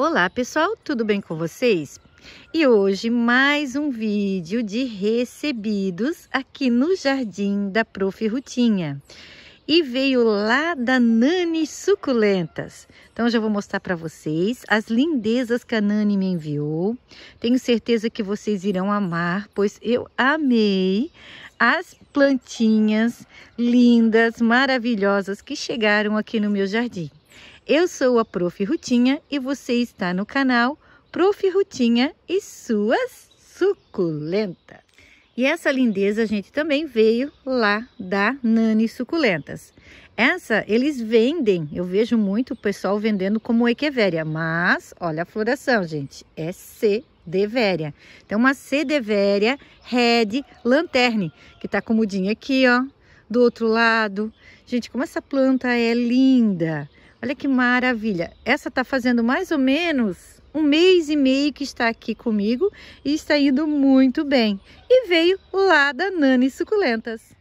Olá pessoal, tudo bem com vocês? E hoje mais um vídeo de recebidos aqui no jardim da Prof. Rutinha. E veio lá da Nani Suculentas. Então já vou mostrar para vocês as lindezas que a Nani me enviou. Tenho certeza que vocês irão amar, pois eu amei as plantinhas lindas, maravilhosas que chegaram aqui no meu jardim. Eu sou a Prof. Rutinha e você está no canal Prof. Rutinha e suas suculentas. E essa lindeza, a gente, também veio lá da Nani Suculentas. Essa, eles vendem, eu vejo muito o pessoal vendendo como equevéria, mas olha a floração, gente, é sedevéria. Então, uma sedevéria red lanterne, que tá com mudinha aqui, ó, do outro lado. Gente, como essa planta é linda! Olha que maravilha. Essa está fazendo mais ou menos um mês e meio que está aqui comigo e está indo muito bem. E veio lá da Nani Suculentas.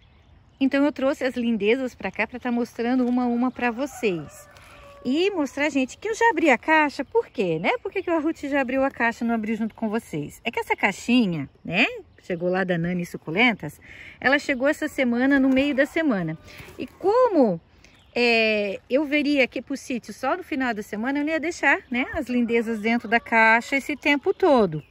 Então eu trouxe as lindezas para cá para estar tá mostrando uma a uma para vocês. E mostrar, gente, que eu já abri a caixa, por quê, né? Por que, que a Ruth já abriu a caixa e não abriu junto com vocês? É que essa caixinha, né? Chegou lá da Nani Suculentas, ela chegou essa semana, no meio da semana. E como é, eu veria aqui para o sítio só no final da semana, eu não ia deixar né, as lindezas dentro da caixa esse tempo todo.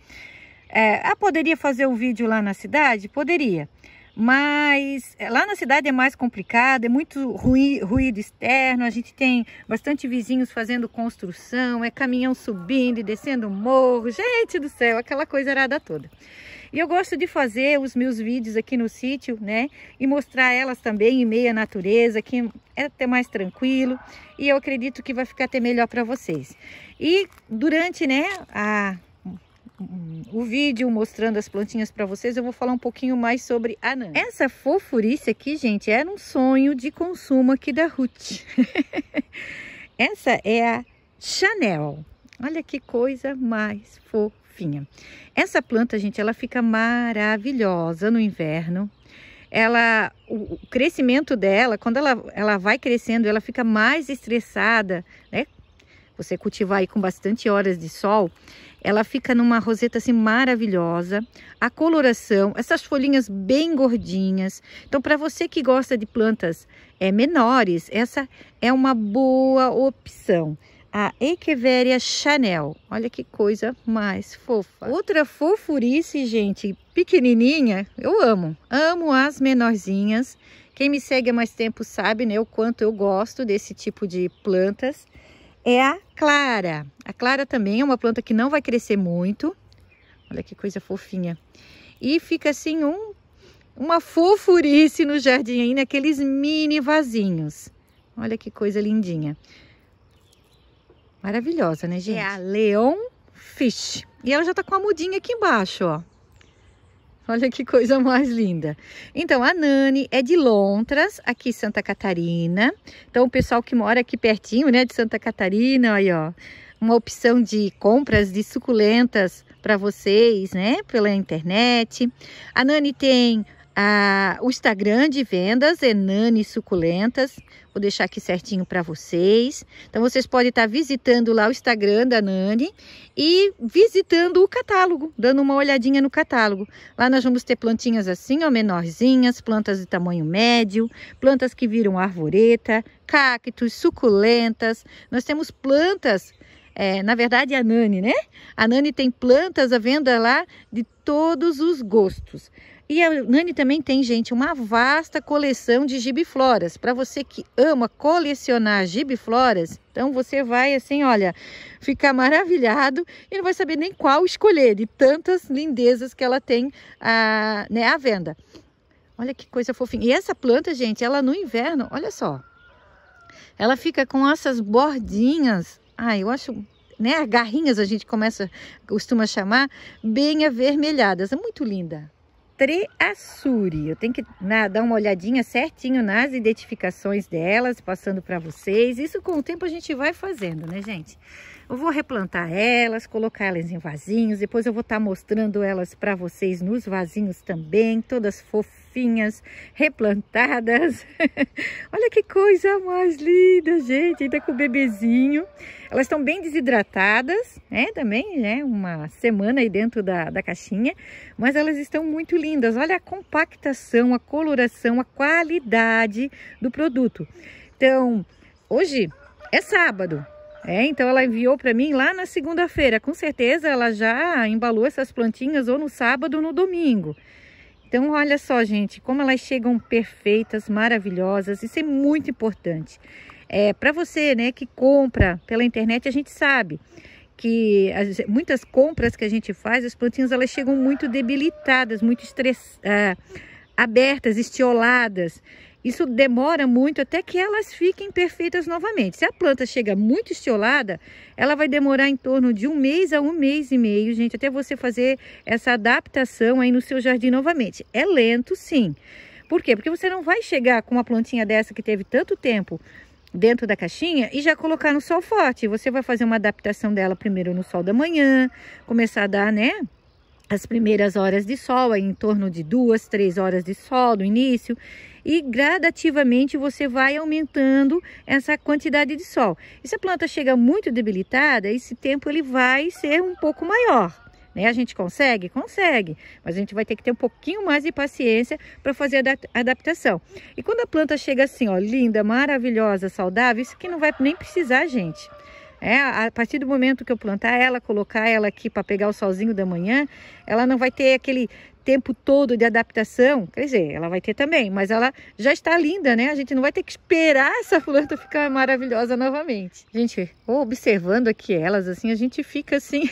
É, ah, poderia fazer um vídeo lá na cidade? Poderia. Mas é, lá na cidade é mais complicado, é muito ruído externo, a gente tem bastante vizinhos fazendo construção, é caminhão subindo e descendo morro, gente do céu, aquela coisa arada toda. E eu gosto de fazer os meus vídeos aqui no sítio, né? E mostrar elas também em meia natureza, que é até mais tranquilo. E eu acredito que vai ficar até melhor para vocês. E durante, né, a o vídeo mostrando as plantinhas para vocês, eu vou falar um pouquinho mais sobre a Nan. Essa fofurice aqui, gente, era um sonho de consumo aqui da Ruth. Essa é a Chanel. Olha que coisa mais fofinha. Essa planta, gente, ela fica maravilhosa no inverno. Ela, o, crescimento dela, quando ela, ela vai crescendo, ela fica mais estressada, né? você cultivar aí com bastante horas de sol, ela fica numa roseta assim maravilhosa. A coloração, essas folhinhas bem gordinhas. Então, para você que gosta de plantas é, menores, essa é uma boa opção a Echeveria Chanel. Olha que coisa mais fofa. Outra fofurice, gente, pequenininha, eu amo. Amo as menorzinhas. Quem me segue há mais tempo sabe, né, o quanto eu gosto desse tipo de plantas. É a clara. A clara também é uma planta que não vai crescer muito. Olha que coisa fofinha. E fica assim um, uma fofurice no jardim aí, naqueles mini vasinhos. Olha que coisa lindinha. Maravilhosa, né, gente? É a Leon Fish. E ela já tá com a mudinha aqui embaixo, ó. Olha que coisa mais linda. Então, a Nani é de Lontras, aqui em Santa Catarina. Então, o pessoal que mora aqui pertinho, né, de Santa Catarina, aí, ó. Uma opção de compras de suculentas para vocês, né, pela internet. A Nani tem o Instagram de vendas, Enane Suculentas. Vou deixar aqui certinho para vocês. Então, vocês podem estar tá visitando lá o Instagram da Nani e visitando o catálogo, dando uma olhadinha no catálogo. Lá nós vamos ter plantinhas assim, ó, menorzinhas, plantas de tamanho médio, plantas que viram arvoreta, cactos, suculentas. Nós temos plantas é, na verdade, a Nani, né? A Nani tem plantas à venda lá de todos os gostos. E a Nani também tem, gente, uma vasta coleção de gibifloras. Para você que ama colecionar gibifloras, então você vai, assim, olha, ficar maravilhado e não vai saber nem qual escolher, de tantas lindezas que ela tem a, né, à venda. Olha que coisa fofinha. E essa planta, gente, ela no inverno, olha só, ela fica com essas bordinhas. ah, eu acho né, garrinhas a gente começa, costuma chamar, bem avermelhadas. É muito linda. Treassure. Eu tenho que na, né, dar uma olhadinha certinho nas identificações delas, passando para vocês. Isso com o tempo a gente vai fazendo, né, gente? Eu vou replantar elas, colocar elas em vasinhos. Depois eu vou estar tá mostrando elas para vocês nos vasinhos também, todas fofinhas plantinhas replantadas. Olha que coisa mais linda, gente, ainda com o bebezinho. Elas estão bem desidratadas, né, também, né, uma semana aí dentro da, da caixinha, mas elas estão muito lindas. Olha a compactação, a coloração, a qualidade do produto. Então, hoje é sábado, é, então ela enviou para mim lá na segunda-feira. Com certeza ela já embalou essas plantinhas ou no sábado ou no domingo. Então, olha só, gente, como elas chegam perfeitas, maravilhosas. Isso é muito importante. É, Para você né, que compra pela internet, a gente sabe que as, muitas compras que a gente faz, as plantinhas elas chegam muito debilitadas, muito estressadas. Ah, abertas, estioladas. Isso demora muito até que elas fiquem perfeitas novamente. Se a planta chega muito estiolada, ela vai demorar em torno de um mês a um mês e meio, gente, até você fazer essa adaptação aí no seu jardim novamente. É lento, sim. Por quê? Porque você não vai chegar com uma plantinha dessa que teve tanto tempo dentro da caixinha e já colocar no sol forte. Você vai fazer uma adaptação dela primeiro no sol da manhã, começar a dar, né, as primeiras horas de sol, aí em torno de duas, três horas de sol no início, e gradativamente você vai aumentando essa quantidade de sol. E se a planta chega muito debilitada, esse tempo ele vai ser um pouco maior. Né? A gente consegue? Consegue, mas a gente vai ter que ter um pouquinho mais de paciência para fazer a adaptação. E quando a planta chega assim, ó, linda, maravilhosa, saudável, isso aqui não vai nem precisar, gente. É, a partir do momento que eu plantar ela, colocar ela aqui para pegar o solzinho da manhã, ela não vai ter aquele tempo todo de adaptação. Quer dizer, ela vai ter também, mas ela já está linda, né? A gente não vai ter que esperar essa planta ficar maravilhosa novamente. Gente, observando aqui elas, assim, a gente fica assim...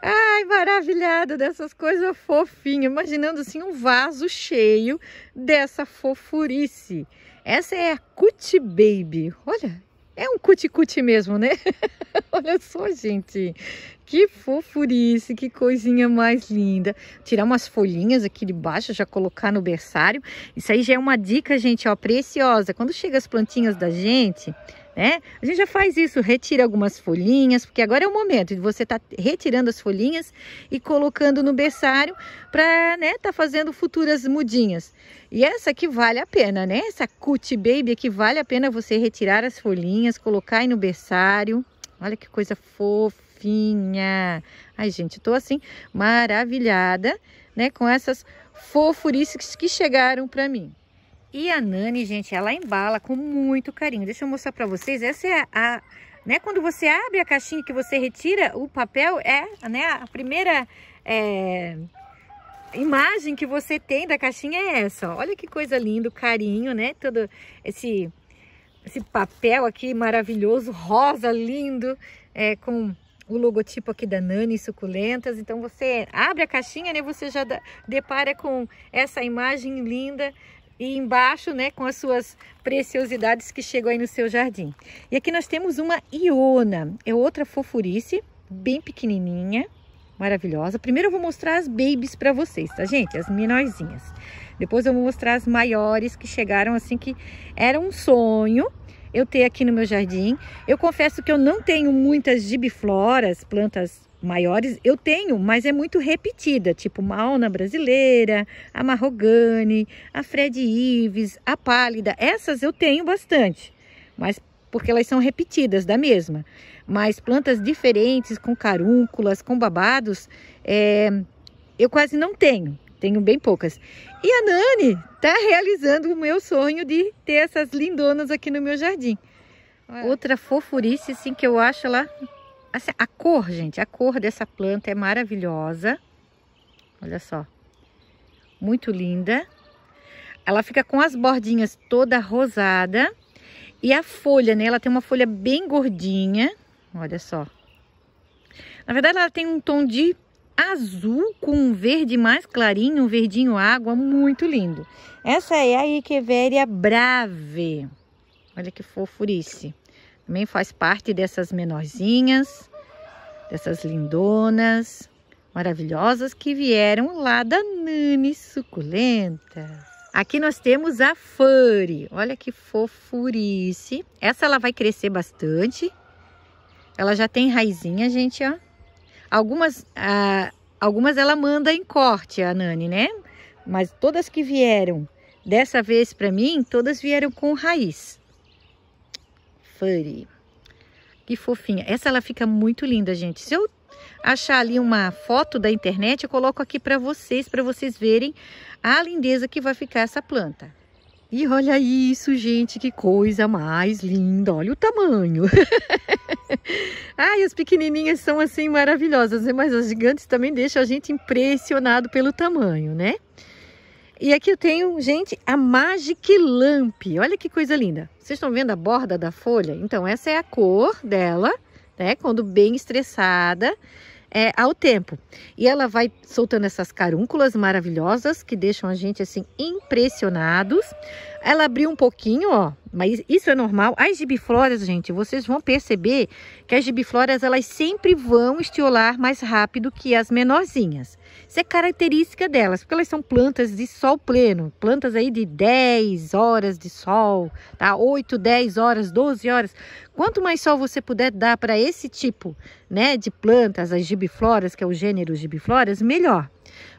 Ai, maravilhada dessas coisas fofinhas. Imaginando assim um vaso cheio dessa fofurice. Essa é a Cutie Baby. Olha, é um cuti-cuti mesmo, né? Olha só, gente. Que fofurice, que coisinha mais linda. Tirar umas folhinhas aqui de baixo, já colocar no berçário. Isso aí já é uma dica, gente, ó, preciosa. Quando chega as plantinhas da gente, né? A gente já faz isso, retira algumas folhinhas, porque agora é o momento de você estar tá retirando as folhinhas e colocando no berçário para, né, tá fazendo futuras mudinhas. E essa que vale a pena, né? Essa cut baby que vale a pena você retirar as folhinhas, colocar aí no berçário. Olha que coisa fofinha. Ai, gente, tô assim maravilhada, né, com essas fofurices que chegaram para mim. E a Nani, gente, ela embala com muito carinho. Deixa eu mostrar para vocês. Essa é a... Né, quando você abre a caixinha que você retira o papel, é né, a primeira é, imagem que você tem da caixinha é essa. Ó. Olha que coisa linda, o carinho, né? Todo esse, esse papel aqui maravilhoso, rosa, lindo, é, com o logotipo aqui da Nani Suculentas. Então você abre a caixinha, né? Você já depara com essa imagem linda e embaixo, né, com as suas preciosidades que chegam aí no seu jardim. E aqui nós temos uma iona, é outra fofurice, bem pequenininha, maravilhosa. Primeiro eu vou mostrar as babies para vocês, tá, gente? As menorzinhas. Depois eu vou mostrar as maiores que chegaram assim que era um sonho eu ter aqui no meu jardim. Eu confesso que eu não tenho muitas gibifloras, plantas maiores eu tenho, mas é muito repetida, tipo Mauna Brasileira, a Marrogane, a Fred Ives, a Pálida. Essas eu tenho bastante, mas porque elas são repetidas da mesma. Mas plantas diferentes, com carúnculas, com babados, é, eu quase não tenho. Tenho bem poucas. E a Nani está realizando o meu sonho de ter essas lindonas aqui no meu jardim. Outra fofurice, assim, que eu acho lá Assim, a cor, gente, a cor dessa planta é maravilhosa. Olha só. Muito linda. Ela fica com as bordinhas toda rosada. E a folha, né? Ela tem uma folha bem gordinha. Olha só. Na verdade, ela tem um tom de azul com um verde mais clarinho, um verdinho água, muito lindo. Essa é a ikeveria brave. Olha que fofurice. Também faz parte dessas menorzinhas, dessas lindonas maravilhosas que vieram lá da Nani Suculenta. Aqui nós temos a Furry. Olha que fofurice. Essa ela vai crescer bastante. Ela já tem raizinha, gente, ó. Algumas, ah, algumas ela manda em corte, a Nani, né? Mas todas que vieram dessa vez para mim, todas vieram com raiz. Furry. Que fofinha. Essa ela fica muito linda, gente. Se eu achar ali uma foto da internet, eu coloco aqui para vocês, para vocês verem a lindeza que vai ficar essa planta. E olha isso, gente, que coisa mais linda. Olha o tamanho. Ai, as pequenininhas são assim maravilhosas, né? mas as gigantes também deixam a gente impressionado pelo tamanho, né? E aqui eu tenho, gente, a Magic Lamp. Olha que coisa linda. Vocês estão vendo a borda da folha? Então, essa é a cor dela, né? Quando bem estressada é, ao tempo. E ela vai soltando essas carúnculas maravilhosas que deixam a gente, assim, impressionados. Ela abriu um pouquinho, ó, mas isso é normal. As gibifloras, gente, vocês vão perceber que as gibifloras, elas sempre vão estiolar mais rápido que as menorzinhas. Isso é característica delas, porque elas são plantas de sol pleno, plantas aí de 10 horas de sol, tá? 8, 10 horas, 12 horas. Quanto mais sol você puder dar para esse tipo, né, de plantas, as gibifloras, que é o gênero gibifloras, melhor.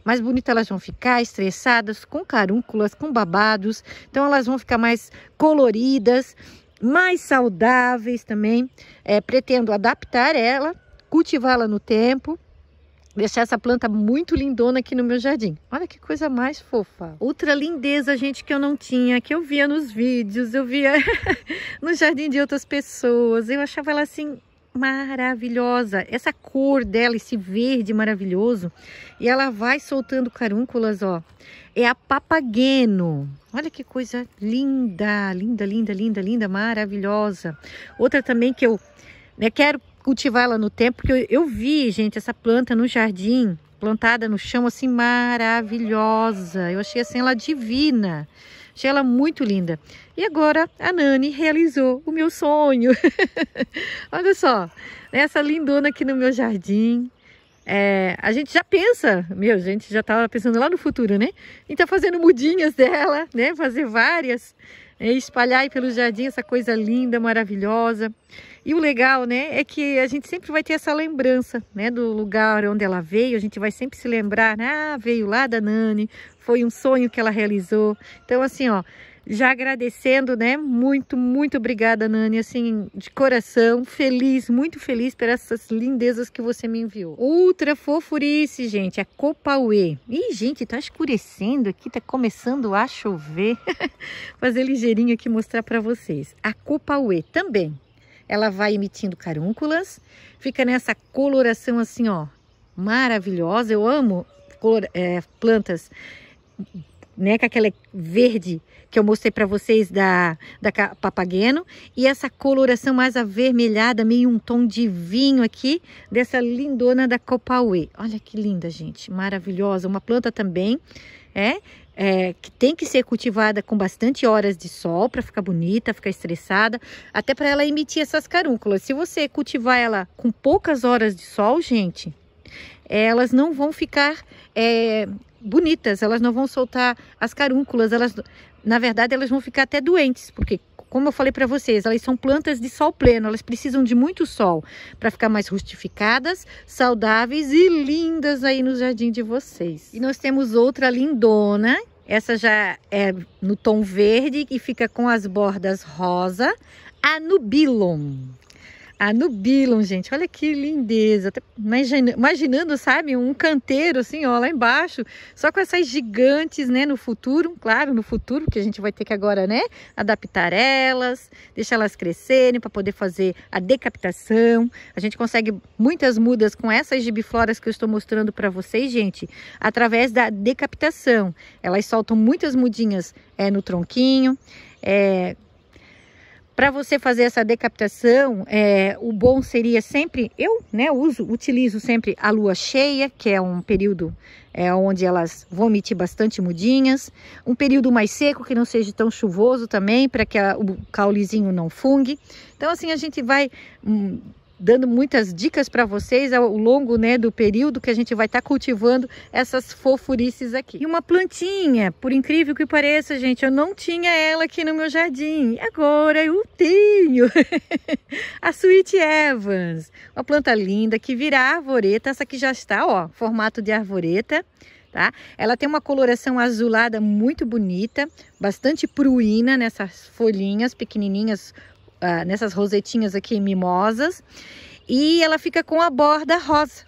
Mais bonitas elas vão ficar, estressadas, com carúnculas, com babados. Então elas vão ficar mais coloridas, mais saudáveis também. É, pretendo adaptar ela, cultivá-la no tempo deixar essa planta muito lindona aqui no meu jardim. Olha que coisa mais fofa. Outra lindeza, gente, que eu não tinha, que eu via nos vídeos, eu via no jardim de outras pessoas. Eu achava ela assim maravilhosa. Essa cor dela, esse verde maravilhoso. E ela vai soltando carúnculas, ó. É a papageno. Olha que coisa linda, linda, linda, linda, linda, maravilhosa. Outra também que eu né, quero cultivar ela no tempo, porque eu, eu vi, gente, essa planta no jardim, plantada no chão, assim, maravilhosa. Eu achei assim ela divina. Achei ela muito linda. E agora a Nani realizou o meu sonho. Olha só, essa lindona aqui no meu jardim. É, a gente já pensa, meu, a gente já estava pensando lá no futuro, né? E tá fazendo mudinhas dela, né? Fazer várias, é, espalhar aí pelo jardim essa coisa linda, maravilhosa. E o legal, né, é que a gente sempre vai ter essa lembrança, né, do lugar onde ela veio. A gente vai sempre se lembrar, né? ah, veio lá da Nani, foi um sonho que ela realizou. Então, assim, ó, já agradecendo, né? Muito, muito obrigada, Nani, assim, de coração, feliz, muito feliz por essas lindezas que você me enviou. Outra fofurice, gente, a Copauê. Ih, gente, tá escurecendo aqui, tá começando a chover. Fazer ligeirinho aqui mostrar para vocês. A Copauê também. Ela vai emitindo carúnculas, fica nessa coloração assim, ó, maravilhosa. Eu amo cor, é, plantas né, com aquela verde que eu mostrei para vocês da, da Papageno, e essa coloração mais avermelhada, meio um tom de vinho aqui, dessa lindona da Copauê. Olha que linda, gente, maravilhosa, uma planta também, é, é, que tem que ser cultivada com bastante horas de sol para ficar bonita, ficar estressada, até para ela emitir essas carúnculas. Se você cultivar ela com poucas horas de sol, gente, elas não vão ficar é, bonitas, elas não vão soltar as carúnculas, elas, na verdade, elas vão ficar até doentes, porque como eu falei para vocês, elas são plantas de sol pleno, elas precisam de muito sol para ficar mais rustificadas, saudáveis e lindas aí no jardim de vocês. E nós temos outra lindona, essa já é no tom verde e fica com as bordas rosa, a Nubilon a ah, Nubilum, gente. Olha que lindeza. Imaginando, sabe, um canteiro assim, ó, lá embaixo, só com essas gigantes, né, no futuro, claro, no futuro, que a gente vai ter que agora, né, adaptar elas, deixar elas crescerem para poder fazer a decapitação. A gente consegue muitas mudas com essas gibifloras que eu estou mostrando para vocês, gente, através da decapitação. Elas soltam muitas mudinhas é, no tronquinho, é, para você fazer essa decapitação, é, o bom seria sempre, eu né, uso, utilizo sempre a lua cheia, que é um período é, onde elas vão emitir bastante mudinhas, um período mais seco, que não seja tão chuvoso também, para que a, o caulezinho não fungue. Então assim a gente vai hum, dando muitas dicas para vocês ao longo né, do período que a gente vai estar tá cultivando essas fofurices aqui. E uma plantinha, por incrível que pareça, gente, eu não tinha ela aqui no meu jardim. Agora eu tenho! a Sweet Evans, uma planta linda que virá arvoreta. Essa aqui já está, ó, formato de arvoreta. Tá? Ela tem uma coloração azulada muito bonita, bastante pruína nessas folhinhas pequenininhas ah, nessas rosetinhas aqui mimosas. E ela fica com a borda rosa,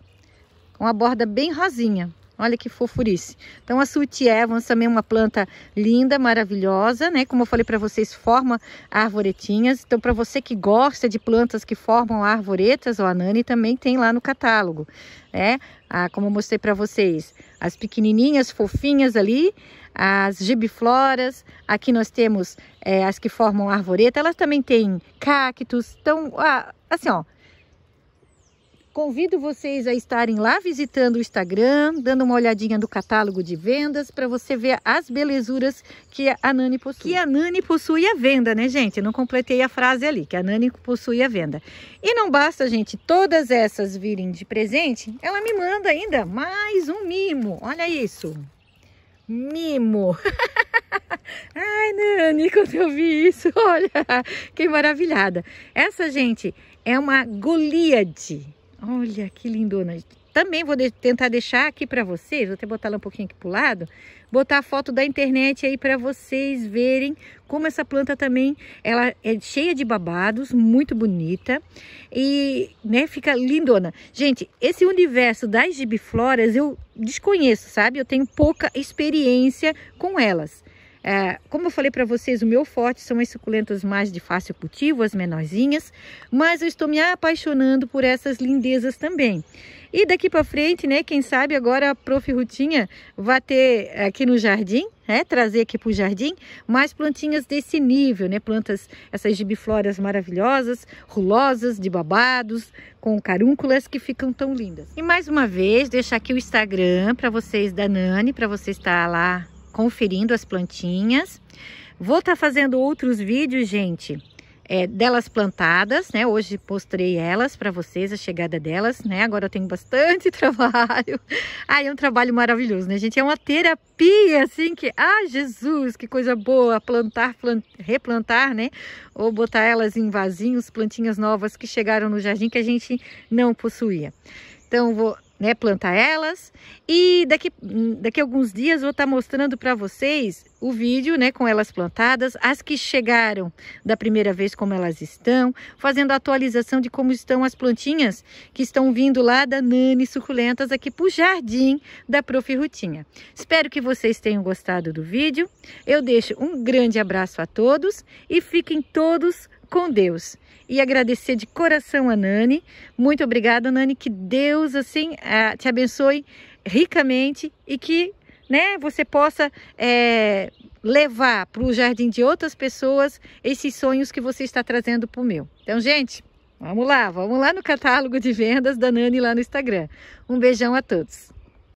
com a borda bem rosinha. Olha que fofurice. Então a sutiã evans também é uma planta linda, maravilhosa, né? Como eu falei para vocês, forma arvoretinhas. Então para você que gosta de plantas que formam arvoretas, o anani também tem lá no catálogo, né? Ah, como eu mostrei para vocês, as pequenininhas, fofinhas ali, as gibifloras, aqui nós temos é, as que formam arvoreta, elas também têm cactos, então, ah, assim ó, Convido vocês a estarem lá visitando o Instagram, dando uma olhadinha no catálogo de vendas para você ver as belezuras que a Nani possui. Que a Nani possui a venda, né, gente? Eu não completei a frase ali, que a Nani possui a venda. E não basta, gente, todas essas virem de presente, ela me manda ainda mais um mimo. Olha isso. Mimo. Ai, Nani, quando eu vi isso, olha, que maravilhada. Essa, gente, é uma Goliade Olha que lindona. Também vou de tentar deixar aqui para vocês, vou até botar ela um pouquinho aqui para o lado, botar a foto da internet aí para vocês verem como essa planta também, ela é cheia de babados, muito bonita e, né, fica lindona. Gente, esse universo das gibifloras eu desconheço, sabe? Eu tenho pouca experiência com elas. É, como eu falei para vocês, o meu forte são as suculentas mais de fácil cultivo, as menorzinhas, mas eu estou me apaixonando por essas lindezas também. E daqui para frente, né, quem sabe agora a Prof. Rutinha vai ter aqui no jardim, né, trazer aqui para o jardim mais plantinhas desse nível, né, plantas, essas gibiflórias maravilhosas, rulosas, de babados, com carúnculas que ficam tão lindas. E mais uma vez, deixar aqui o Instagram para vocês da Nani, para você estar lá conferindo as plantinhas. Vou estar tá fazendo outros vídeos, gente, é, delas plantadas, né? Hoje postei elas para vocês, a chegada delas, né? Agora eu tenho bastante trabalho. Ai, é um trabalho maravilhoso, né, gente? É uma terapia, assim, que... Ah, Jesus, que coisa boa! Plantar, plant... replantar, né? Ou botar elas em vasinhos, plantinhas novas que chegaram no jardim que a gente não possuía. Então, vou né, plantar elas. E daqui, daqui a alguns dias vou estar tá mostrando para vocês o vídeo, né, com elas plantadas, as que chegaram da primeira vez como elas estão, fazendo a atualização de como estão as plantinhas que estão vindo lá da Nani Suculentas aqui para o jardim da Prof. Rutinha. Espero que vocês tenham gostado do vídeo. Eu deixo um grande abraço a todos e fiquem todos com Deus. E agradecer de coração a Nani. Muito obrigada, Nani. Que Deus, assim, eh, te abençoe ricamente e que né, você possa é, levar para o jardim de outras pessoas esses sonhos que você está trazendo para o meu. Então, gente, vamos lá. Vamos lá no catálogo de vendas da Nani lá no Instagram. Um beijão a todos.